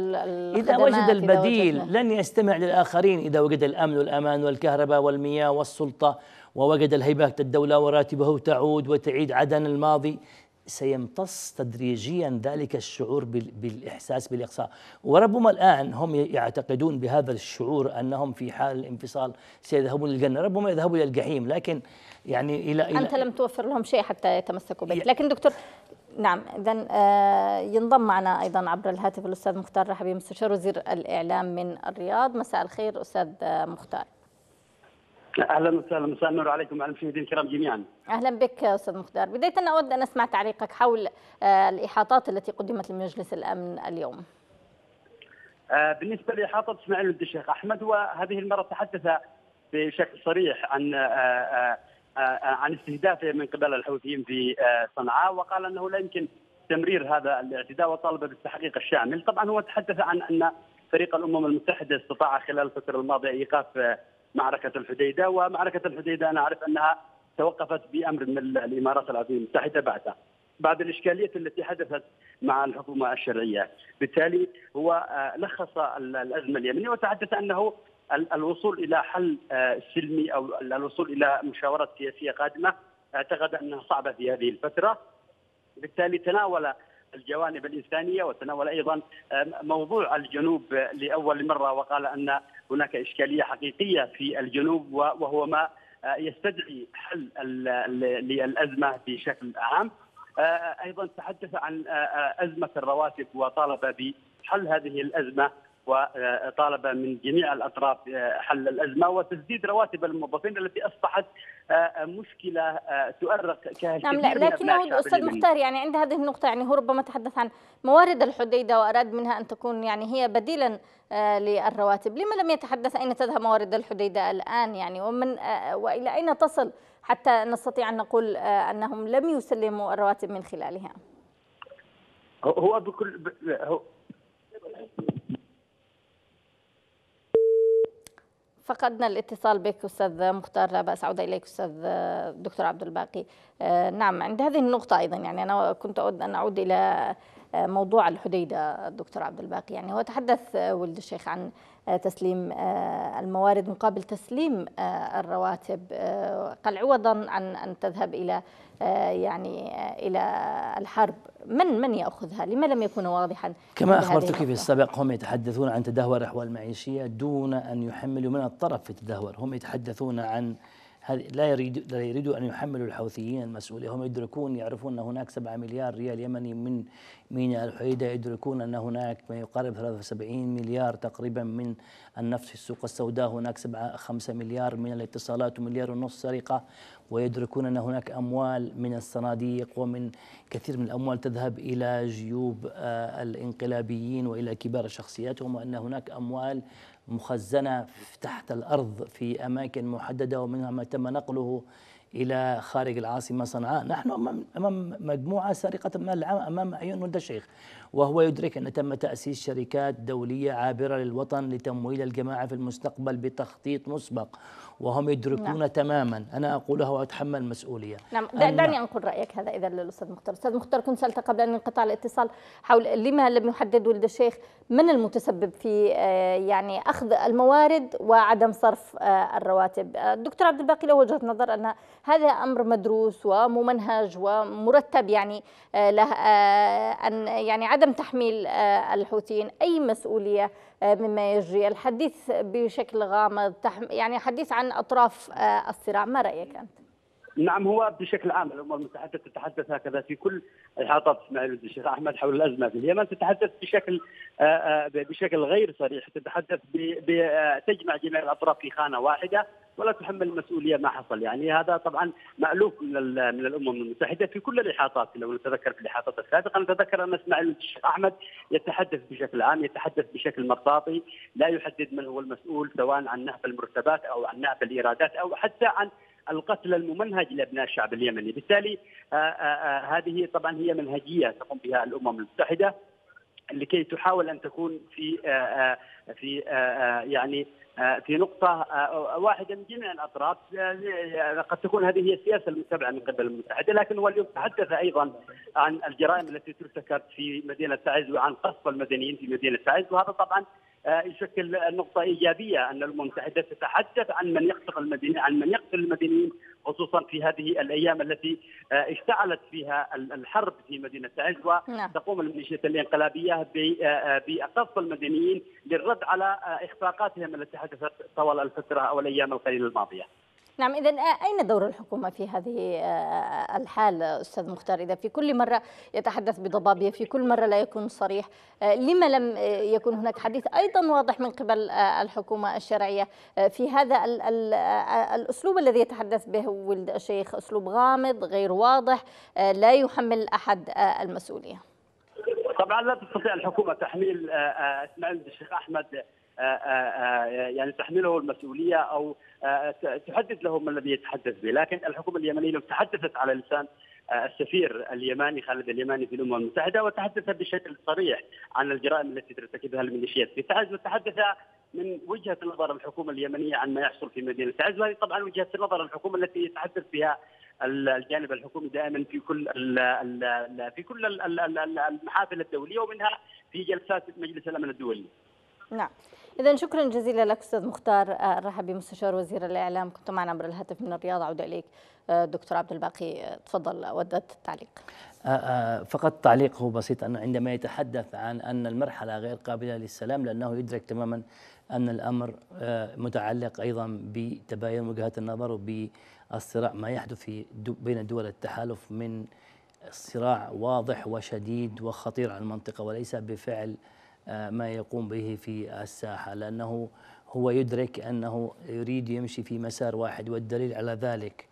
[SPEAKER 1] إذا وجد البديل إذا
[SPEAKER 3] لن يستمع للآخرين إذا وجد الأمن والأمان والكهرباء والمياه والسلطة ووجد الهيبة الدولة وراتبه تعود وتعيد عدن الماضي سيمتص تدريجيا ذلك الشعور بالإحساس بالإقصاء وربما الآن هم يعتقدون بهذا الشعور أنهم في حال الانفصال سيذهبون للجنة ربما يذهبوا إلى الجحيم لكن يعني إلى, إلى أنت لم
[SPEAKER 1] توفر لهم شيء حتى يتمسكوا بك لكن دكتور نعم اذا آه، ينضم معنا ايضا عبر الهاتف الاستاذ مختار رحبي مستشار وزير الاعلام من الرياض مساء الخير استاذ مختار
[SPEAKER 5] اهلا وسهلا مساء النور عليكم وعلى المشاهدين الكرام جميعا.
[SPEAKER 1] اهلا بك استاذ مختار، بدايه اود ان اسمع تعليقك حول آه، الاحاطات التي قدمت لمجلس الامن اليوم.
[SPEAKER 5] آه، بالنسبه لاحاطه اسماعيل ولد الشيخ احمد وهذه المره تحدث بشكل صريح عن آه، عن استهدافه من قبل الحوثيين في صنعاء وقال انه لا يمكن تمرير هذا الاعتداء وطالب بالتحقيق الشامل، طبعا هو تحدث عن ان فريق الامم المتحده استطاع خلال الفتره الماضيه ايقاف معركه الحديده ومعركه الحديده انا اعرف انها توقفت بامر من الامارات العربيه المتحده بعدها بعد الاشكاليات التي حدثت مع الحكومه الشرعيه، بالتالي هو آه، لخص الازمه اليمنيه وتحدث انه الوصول الى حل آه، سلمي او الوصول الى مشاورات سياسيه قادمه اعتقد انها صعبه في هذه الفتره بالتالي تناول الجوانب الانسانيه وتناول ايضا موضوع الجنوب لاول مره وقال ان هناك اشكاليه حقيقيه في الجنوب وهو ما يستدعي حل للازمه بشكل عام. ايضا تحدث عن ازمه الرواتب وطالب بحل هذه الازمه وطالب من جميع الاطراف آه، حل الازمه وتسديد رواتب الموظفين التي اصبحت آه، مشكله آه، تؤرق كهل نعم لكن الاستاذ مختار
[SPEAKER 1] يعني عند هذه النقطه يعني هو ربما تحدث عن موارد الحديده واراد منها ان تكون يعني هي بديلا للرواتب، لما لم يتحدث اين تذهب موارد الحديده الان يعني ومن والى اين تصل حتى نستطيع ان نقول انهم لم يسلموا الرواتب من خلالها؟
[SPEAKER 4] هو بكل
[SPEAKER 1] فقدنا الاتصال بك استاذ مختار لا باس عوده اليك استاذ دكتور عبد الباقي آه، نعم عند هذه النقطه ايضا يعني انا كنت اود ان اعود الى موضوع الحديده الدكتور عبد الباقي يعني هو تحدث آه، ولد الشيخ عن آه، تسليم آه، الموارد مقابل تسليم الرواتب قال عوضا عن ان تذهب الى يعني الى الحرب من من ياخذها؟ لما لم يكون واضحا كما اخبرتك في
[SPEAKER 3] السابق هم يتحدثون عن تدهور الاحوال المعيشيه دون ان يحملوا من الطرف في التدهور، هم يتحدثون عن لا يريد لا يريدوا ان يحملوا الحوثيين المسؤوليه هم يدركون يعرفون ان هناك 7 مليار ريال يمني من ميناء الحديده يدركون ان هناك ما يقارب 73 مليار تقريبا من النفط في السوق السوداء هناك 7 5 مليار من الاتصالات ومليار ونص سرقه ويدركون ان هناك اموال من الصناديق ومن كثير من الاموال تذهب الى جيوب آه، الانقلابيين والى كبار شخصياتهم وان هناك اموال مخزنة تحت الأرض في أماكن محددة ومنها ما تم نقله إلى خارج العاصمة صنعاء نحن أمام مجموعة سرقة المال العام أمام عيون ولد الشيخ وهو يدرك أن تم تأسيس شركات دولية عابرة للوطن لتمويل الجماعة في المستقبل بتخطيط مسبق وهم يدركون نعم. تماما أنا أقولها وأتحمل مسؤولية نعم دعني
[SPEAKER 1] أنقل رأيك هذا إذا للأستاذ مختار أستاذ مختار كنت سألت قبل أن انقطع الاتصال حول لما لم يحدد ولد الشيخ من المتسبب في آه، يعني أخذ الموارد وعدم صرف آه، الرواتب الدكتور آه، عبد الباقي له وجهة نظر أن هذا أمر مدروس وممنهج ومرتب يعني له أن يعني عدم تحميل الحوثيين أي مسؤولية مما يجري الحديث بشكل غامض يعني حديث عن أطراف آه، الصراع ما رأيك أنت؟
[SPEAKER 2] نعم
[SPEAKER 5] هو بشكل عام الامم المتحده تتحدث هكذا في كل الحلقات اسماعيل الشيخ احمد حول الازمه في اليمن تتحدث بشكل آه، آه، بشكل غير صريح تتحدث تجمع جميع الاطراف في خانه واحده ولا تحمل المسؤوليه ما حصل يعني هذا طبعا مالوف من من الامم المتحده في كل الاحاطات لو نتذكر في الاحاطات السابقه نتذكر ان اسماعيل الشيخ احمد يتحدث بشكل عام يتحدث بشكل مطاطي لا يحدد من هو المسؤول سواء عن نهب المرتبات او عن نهب الايرادات او حتى عن القتل الممنهج لابناء الشعب اليمني، بالتالي آه، آه، آه، هذه طبعا هي منهجيه تقوم بها الامم المتحده لكي تحاول ان تكون في في يعني في نقطة واحدة من جميع الأطراف قد تكون هذه هي السياسة المتبعة من قبل المتحدة لكن هو اليوم تحدث أيضا عن الجرائم التي ترتكب في مدينة تعز وعن قصف المدنيين في مدينة تعز وهذا طبعا آه، يشكل نقطه ايجابيه ان الامم المتحده تتحدث عن من يقتل المدنيين عن من يقتل المدنيين خصوصا في هذه الايام التي آه، اشتعلت فيها الحرب في مدينه عجوه نعم. تقوم الميليشيات الانقلابيه بقصف آه، المدنيين للرد على اخفاقاتهم التي حدثت طوال الفتره او الايام القليله الماضيه.
[SPEAKER 1] نعم إذا آه، أين دور الحكومة في هذه آه، الحالة أستاذ مختار إذا في كل مرة يتحدث بضبابية في كل مرة لا يكون صريح آه، لما لم يكن هناك حديث أيضا واضح من قبل الحكومة الشرعية في هذا الـ الـ الأسلوب الذي يتحدث به ولد الشيخ أسلوب غامض غير واضح لا يحمل أحد المسؤولية
[SPEAKER 5] طبعا لا تستطيع الحكومة تحميل اسماعيل الشيخ أحمد آه، آه، آه، يعني تحمله المسؤوليه او تحدد له ما الذي يتحدث به، لكن الحكومه اليمنيه لو تحدثت على لسان السفير اليماني خالد اليماني في الامم المتحده وتحدث بشكل صريح عن الجرائم التي ترتكبها الميليشيات في تعز وتحدث من وجهه نظر الحكومه اليمنيه عن ما يحصل في مدينه تعز وهذه طبعا وجهه نظر الحكومه التي يتحدث بها الجانب الحكومي دائما في كل ال ال في كل المحافل الدوليه ومنها في جلسات مجلس الامن الدولي.
[SPEAKER 1] نعم. إذا شكرا جزيلا لك أستاذ مختار الرحبي آه، مستشار وزير الإعلام كنت معنا عبر الهاتف من الرياض عودة إليك آه، دكتور عبد الباقي آه، تفضل ودت التعليق
[SPEAKER 3] فقط تعليق هو بسيط أنه عندما يتحدث عن أن المرحلة غير قابلة للسلام لأنه يدرك تماما أن الأمر متعلق أيضا بتباين وجهات النظر وبالصراع ما يحدث في بين دول التحالف من صراع واضح وشديد وخطير على المنطقة وليس بفعل آه، ما يقوم به في الساحة لأنه هو يدرك أنه يريد يمشي في مسار واحد والدليل على ذلك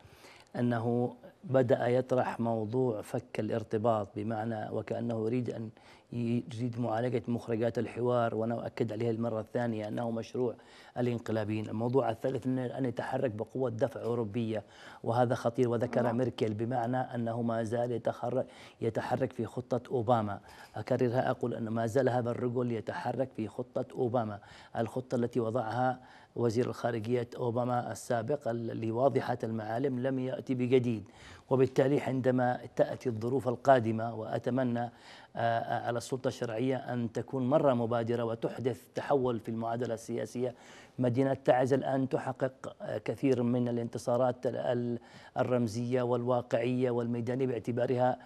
[SPEAKER 3] أنه بدأ يطرح موضوع فك الارتباط بمعنى وكأنه يريد أن يريد معالجة مخرجات الحوار وأنا أؤكد عليها المرة الثانية أنه مشروع الانقلابيين الموضوع الثالث أن يتحرك بقوة دفع أوروبية وهذا خطير وذكر نعم. ميركل بمعنى أنه ما زال يتحرك, يتحرك في خطة أوباما أكررها أقول أن ما زال هذا الرجل يتحرك في خطة أوباما الخطة التي وضعها وزير الخارجية أوباما السابق اللي واضحة المعالم لم يأتي بجديد وبالتالي عندما تأتي الظروف القادمة وأتمنى آه، آه، على السلطة الشرعية أن تكون مرة مبادرة وتحدث تحول في المعادلة السياسية مدينة تعز الآن تحقق كثير من الانتصارات الرمزية والواقعية والميدانية باعتبارها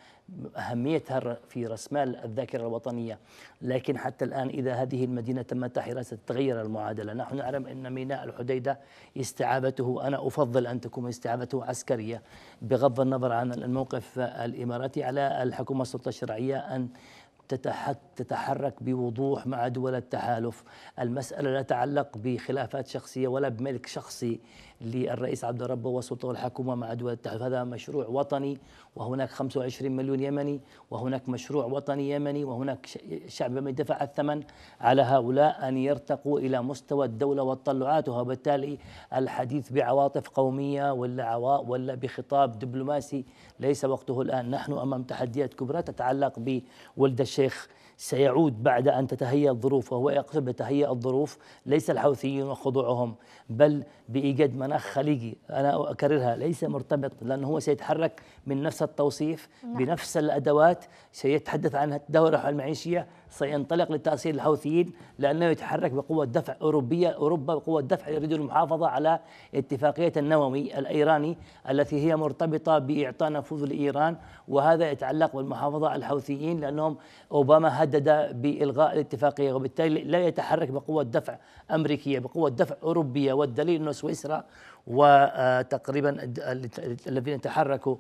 [SPEAKER 3] أهميتها في رسمال الذاكرة الوطنية لكن حتى الآن إذا هذه المدينة تم تحريرها ستتغير المعادلة نحن نعلم أن ميناء الحديدة استعابته أنا أفضل أن تكون استعابته عسكرية بغض النظر عن الموقف الإماراتي على الحكومة السلطة الشرعية أن تتحرك بوضوح مع دول التحالف المسألة لا تتعلق بخلافات شخصية ولا بملك شخصي للرئيس عبد الرب وسلطه الحكومه مع دول التحالف هذا مشروع وطني وهناك 25 مليون يمني وهناك مشروع وطني يمني وهناك شعب يمني دفع الثمن على هؤلاء ان يرتقوا الى مستوى الدوله وتطلعاتها وبالتالي الحديث بعواطف قوميه ولا عواء ولا بخطاب دبلوماسي ليس وقته الان نحن امام تحديات كبرى تتعلق بولد الشيخ سيعود بعد أن تتهيأ الظروف وهو يقصد بتهيأ الظروف ليس الحوثيين وخضوعهم بل بايجاد مناخ خليجي انا اكررها ليس مرتبط لانه هو سيتحرك من نفس التوصيف نعم. بنفس الادوات سيتحدث عن الدوره المعيشيه سينطلق لتاثير الحوثيين لانه يتحرك بقوه دفع اوروبيه اوروبا بقوه دفع يريد المحافظه على اتفاقيه النووي الايراني التي هي مرتبطه باعطاء نفوذ لايران وهذا يتعلق بالمحافظه على الحوثيين لانهم اوباما هدد بالغاء الاتفاقيه وبالتالي لا يتحرك بقوه دفع امريكيه بقوه دفع اوروبيه والدليل انه سويسرا وتقريبا الذين تحركوا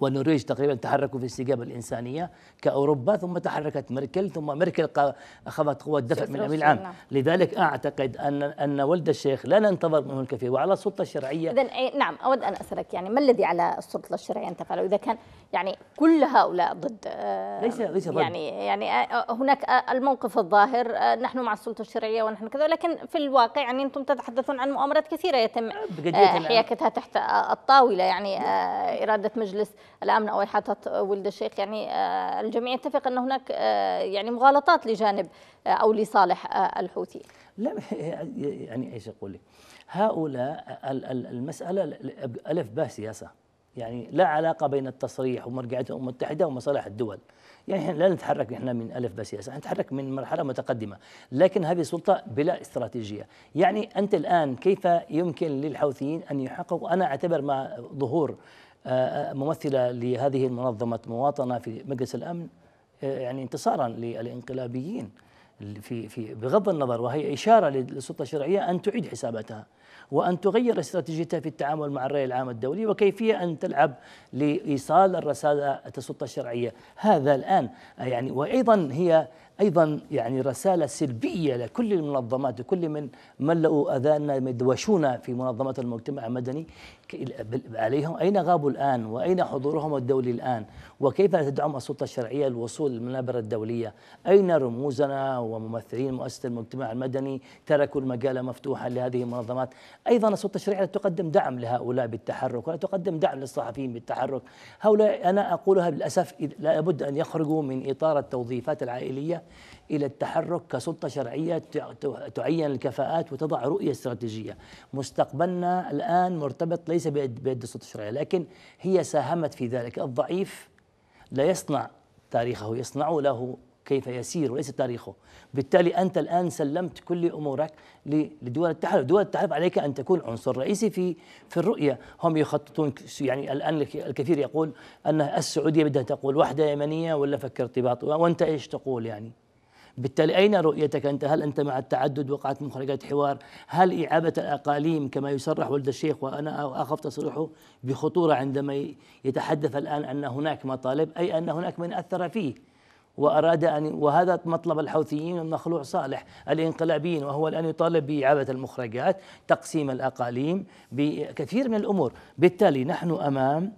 [SPEAKER 3] والنرويج تقريبا تحركوا في استجابة الانسانيه كاوروبا ثم تحركت ميركل ثم ميركل اخذت قوه دفع من الامين العام، لذلك اعتقد ان ان ولد الشيخ لا ننتظر منه الكثير وعلى السلطه الشرعيه اذا
[SPEAKER 1] إيه، نعم اود ان اسالك يعني ما الذي على السلطه الشرعيه ان تفعله اذا كان يعني كل هؤلاء ضد آه، ليس ليس ضد يعني يعني آه، آه، هناك الموقف الظاهر نحن مع السلطه الشرعيه ونحن كذا ولكن في الواقع يعني انتم تتحدثون عن مؤامرات كثيره يتم حياكتها تحت الطاوله يعني اراده مجلس الامن او احاطه ولد الشيخ يعني آه، الجميع يتفق ان هناك آه، يعني مغالطات لجانب آه، او لصالح الحوثي
[SPEAKER 3] لا يعني ايش اقول لك هؤلاء المساله الف باء سياسه يعني لا علاقه بين التصريح ومرجعيه الامم المتحده ومصالح الدول يعني احنا لا نتحرك احنا من الف باء سياسه نتحرك من مرحله متقدمه لكن هذه سلطه بلا استراتيجيه يعني انت الان كيف يمكن للحوثيين ان يحققوا انا اعتبر مع ظهور آه، آه، ممثله لهذه المنظمه مواطنه في مجلس الامن آه، يعني انتصارا للانقلابيين في في بغض النظر وهي اشاره للسلطه الشرعيه ان تعيد حساباتها وان تغير استراتيجيتها في التعامل مع الراي العام الدولي وكيفيه ان تلعب لايصال الرساله السلطه الشرعيه هذا الان يعني وايضا هي أيضا يعني رسالة سلبية لكل المنظمات وكل من ملؤوا أذاننا مدوشونا في منظمات المجتمع المدني عليهم أين غابوا الآن وأين حضورهم الدولي الآن وكيف تدعم السلطة الشرعية الوصول للمنابر الدولية أين رموزنا وممثلين مؤسسة المجتمع المدني تركوا المجال مفتوحا لهذه المنظمات أيضا السلطة الشرعية لا تقدم دعم لهؤلاء بالتحرك ولا تقدم دعم للصحفيين بالتحرك هؤلاء أنا أقولها للأسف لابد أن يخرجوا من إطار التوظيفات العائلية الى التحرك كسلطه شرعيه تعين الكفاءات وتضع رؤيه استراتيجيه. مستقبلنا الان مرتبط ليس بيد السلطه الشرعيه لكن هي ساهمت في ذلك، الضعيف لا يصنع تاريخه يصنع له كيف يسير وليس تاريخه بالتالي أنت الآن سلمت كل أمورك لدول التحالف دول التحالف عليك أن تكون عنصر رئيسي في في الرؤية هم يخططون يعني الآن الكثير يقول أن السعودية بدها تقول وحدة يمنية ولا فك ارتباط وأنت إيش تقول يعني بالتالي أين رؤيتك أنت هل أنت مع التعدد وقعت مخرجات حوار هل إعابة الأقاليم كما يصرح ولد الشيخ وأنا أخف تصريحه بخطورة عندما يتحدث الآن أن هناك مطالب أي أن هناك من أثر فيه وأراد أن وهذا مطلب الحوثيين مخلوع صالح الانقلابيين وهو الآن يطالب بإعادة المخرجات تقسيم الأقاليم بكثير من الأمور بالتالي نحن أمام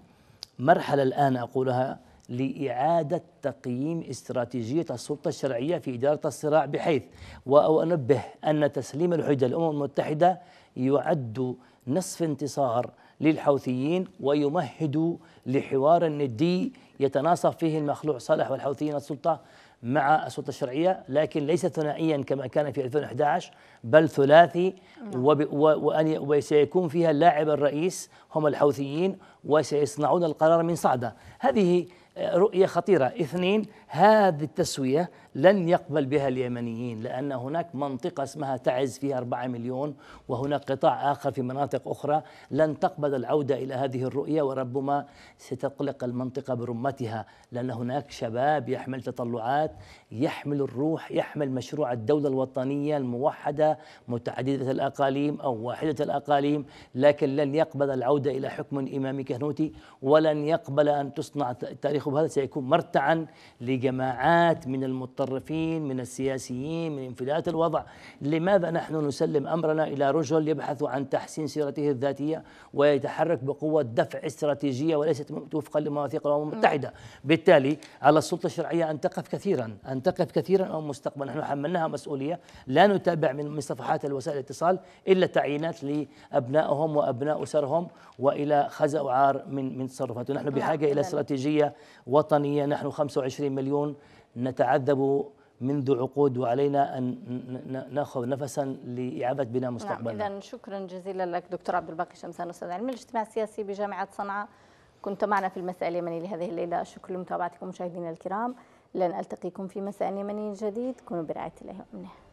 [SPEAKER 3] مرحلة الآن أقولها لإعادة تقييم استراتيجية السلطة الشرعية في إدارة الصراع بحيث وأنبه أن تسليم الحجة للأمم المتحدة يعد نصف انتصار للحوثيين ويمهد لحوار ندي يتناصف فيه المخلوع صالح والحوثيين السلطة مع السلطة الشرعية لكن ليس ثنائيا كما كان في 2011 بل ثلاثي نعم. وأن وسيكون فيها اللاعب الرئيس هم الحوثيين وسيصنعون القرار من صعدة هذه آه، رؤية خطيرة اثنين هذه التسوية لن يقبل بها اليمنيين لأن هناك منطقة اسمها تعز فيها 4 مليون وهناك قطاع آخر في مناطق أخرى لن تقبل العودة إلى هذه الرؤية وربما ستقلق المنطقة برمتها لأن هناك شباب يحمل تطلعات يحمل الروح يحمل مشروع الدولة الوطنية الموحدة متعددة الأقاليم أو واحدة الأقاليم لكن لن يقبل العودة إلى حكم إمامي كهنوتي ولن يقبل أن تصنع تاريخه هذا سيكون مرتعا لجماعات من المتطرفين من السياسيين من انفلات الوضع لماذا نحن نسلم أمرنا إلى رجل يبحث عن تحسين سيرته الذاتية ويتحرك بقوة دفع استراتيجية وليست وفقا لمواثيق الأمم المتحدة بالتالي على السلطة الشرعية أن تقف كثيرا أن تقف كثيرا أو مستقبلا نحن حملناها مسؤولية لا نتابع من صفحات الوسائل الاتصال إلا تعيينات لأبنائهم وأبناء أسرهم وإلى خزأ وعار من من تصرفاته نحن نعم، بحاجة إلى نعم. استراتيجية وطنية نحن 25 مليون مليون نتعذب منذ عقود وعلينا أن نأخذ نفسا لإعادة بناء نعم، مستقبلنا
[SPEAKER 1] نعم إذا شكرا جزيلا لك دكتور عبد الباقي شمسان أستاذ علم الاجتماع السياسي بجامعة صنعاء كنت معنا في المساء اليمني لهذه الليلة شكرا لمتابعتكم مشاهدينا الكرام لن ألتقيكم في مساء يمني جديد كونوا برعاية الله وأمنه